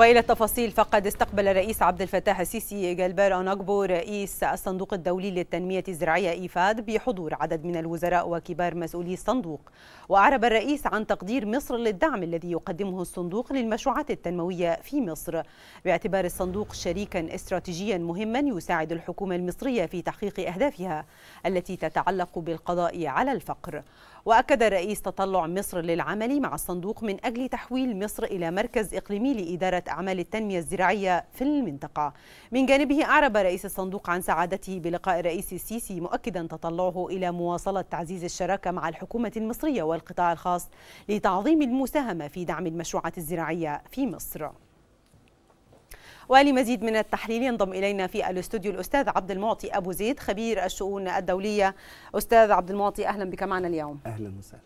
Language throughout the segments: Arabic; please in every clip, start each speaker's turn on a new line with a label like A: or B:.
A: والى التفاصيل فقد استقبل الرئيس عبد الفتاح السيسي جلبار اناجبو رئيس الصندوق الدولي للتنميه الزراعيه ايفاد بحضور عدد من الوزراء وكبار مسؤولي الصندوق واعرب الرئيس عن تقدير مصر للدعم الذي يقدمه الصندوق للمشروعات التنمويه في مصر باعتبار الصندوق شريكا استراتيجيا مهما يساعد الحكومه المصريه في تحقيق اهدافها التي تتعلق بالقضاء على الفقر واكد الرئيس تطلع مصر للعمل مع الصندوق من اجل تحويل مصر الى مركز اقليمي لاداره أعمال التنمية الزراعية في المنطقة من جانبه أعرب رئيس الصندوق عن سعادته بلقاء الرئيس السيسي مؤكدا تطلعه إلى مواصلة تعزيز الشراكة مع الحكومة المصرية والقطاع الخاص لتعظيم المساهمة في دعم المشروعات الزراعية في مصر ولمزيد من التحليل ينضم الينا في الاستوديو الاستاذ عبد المعطي ابو زيد خبير الشؤون الدوليه استاذ عبد المعطي اهلا بك معنا اليوم اهلا وسهلا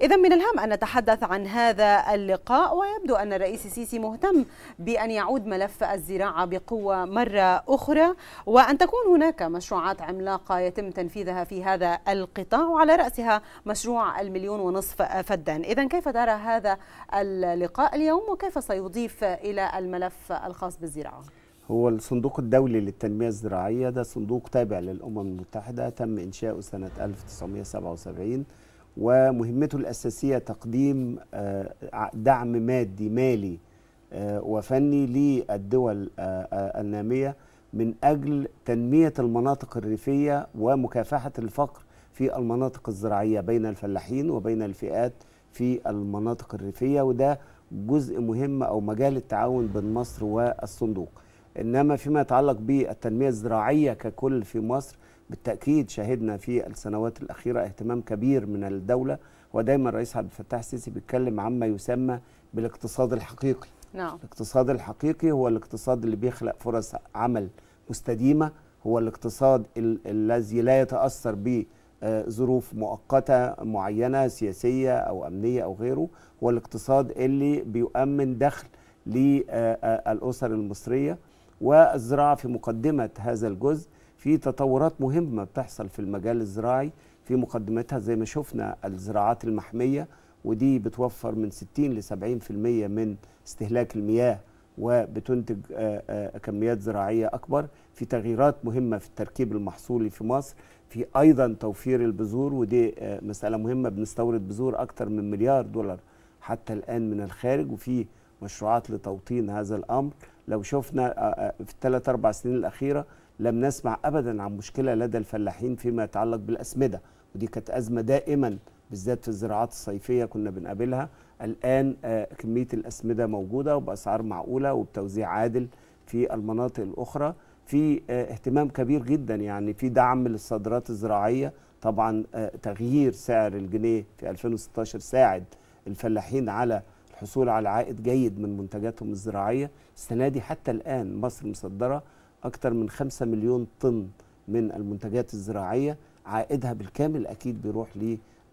A: إذا من الهام أن نتحدث عن هذا اللقاء ويبدو أن الرئيس السيسي مهتم بأن يعود ملف الزراعة بقوة مرة أخرى وأن تكون هناك مشروعات عملاقة يتم تنفيذها في هذا القطاع وعلى رأسها مشروع المليون ونصف فدان إذا كيف ترى هذا اللقاء اليوم وكيف سيضيف إلى الملف الخاص بالزراعة؟
B: هو الصندوق الدولي للتنمية الزراعية ده صندوق تابع للأمم المتحدة تم إنشاؤه سنة 1977 ومهمته الأساسية تقديم آه، دعم مادي مالي آه، وفني للدول آه، النامية من أجل تنمية المناطق الريفية ومكافحة الفقر في المناطق الزراعية بين الفلاحين وبين الفئات في المناطق الريفية وده جزء مهم أو مجال التعاون بين مصر والصندوق إنما فيما يتعلق بالتنمية الزراعية ككل في مصر بالتأكيد شهدنا في السنوات الأخيرة اهتمام كبير من الدولة ودايما الرئيس عبد الفتاح السيسي بيتكلم عما يسمى بالاقتصاد الحقيقي نعم. الاقتصاد الحقيقي هو الاقتصاد اللي بيخلق فرص عمل مستديمة هو الاقتصاد الذي لا يتأثر ب ظروف مؤقتة معينة سياسية أو أمنية أو غيره هو الاقتصاد اللي بيؤمن دخل للأسر المصرية والزراعة في مقدمة هذا الجزء في تطورات مهمه بتحصل في المجال الزراعي في مقدمتها زي ما شفنا الزراعات المحميه ودي بتوفر من 60 ل 70% من استهلاك المياه وبتنتج آه، آه، كميات زراعيه اكبر في تغييرات مهمه في التركيب المحصولي في مصر في ايضا توفير البذور ودي آه، مساله مهمه بنستورد بذور اكثر من مليار دولار حتى الان من الخارج وفي مشروعات لتوطين هذا الامر لو شفنا في الثلاث اربع سنين الاخيره لم نسمع ابدا عن مشكله لدى الفلاحين فيما يتعلق بالاسمده ودي كانت ازمه دائما بالذات في الزراعات الصيفيه كنا بنقابلها الان آه، كميه الاسمده موجوده وباسعار معقوله وبتوزيع عادل في المناطق الاخرى في آه، اهتمام كبير جدا يعني في دعم للصادرات الزراعيه طبعا آه، تغيير سعر الجنيه في 2016 ساعد الفلاحين على الحصول على عائد جيد من منتجاتهم الزراعيه السنه دي حتى الان مصر مصدره أكثر من 5 مليون طن من المنتجات الزراعية عائدها بالكامل أكيد بيروح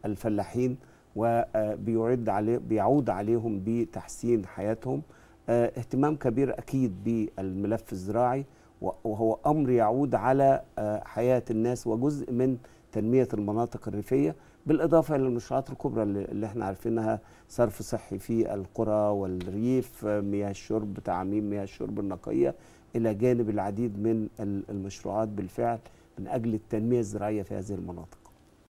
B: للفلاحين وبيعود آه، عليه بيعود عليهم بتحسين حياتهم آه، اهتمام كبير أكيد بالملف الزراعي وهو أمر يعود على آه، حياة الناس وجزء من تنميه المناطق الريفيه بالاضافه الى المشروعات الكبرى اللي احنا عارفينها صرف صحي في القرى والريف مياه الشرب تعميم مياه الشرب النقيه الى جانب العديد من المشروعات بالفعل من اجل التنميه الزراعيه في هذه المناطق